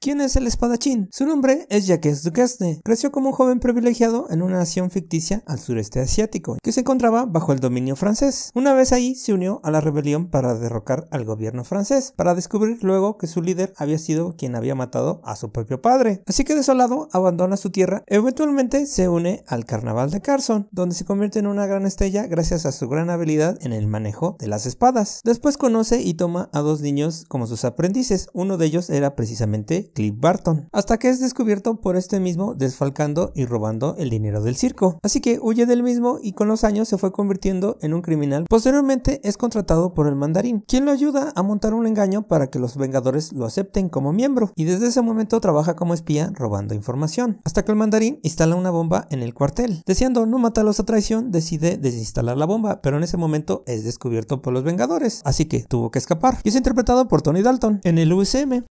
¿Quién es el espadachín? Su nombre es Jacques Duquesne. Creció como un joven privilegiado en una nación ficticia al sureste asiático, que se encontraba bajo el dominio francés. Una vez ahí se unió a la rebelión para derrocar al gobierno francés, para descubrir luego que su líder había sido quien había matado a su propio padre. Así que desolado abandona su tierra, eventualmente se une al carnaval de Carson, donde se convierte en una gran estrella gracias a su gran habilidad en el manejo de las espadas. Después conoce y toma a dos niños como sus aprendices, uno de ellos era precisamente Cliff Barton, hasta que es descubierto por este mismo desfalcando y robando el dinero del circo. Así que huye del mismo y con los años se fue convirtiendo en un criminal. Posteriormente es contratado por el mandarín, quien lo ayuda a montar un engaño para que los Vengadores lo acepten como miembro, y desde ese momento trabaja como espía robando información, hasta que el mandarín instala una bomba en el cuartel. Deseando no matarlos a traición, decide desinstalar la bomba, pero en ese momento es descubierto por los Vengadores, así que tuvo que escapar, y es interpretado por Tony Dalton en el usm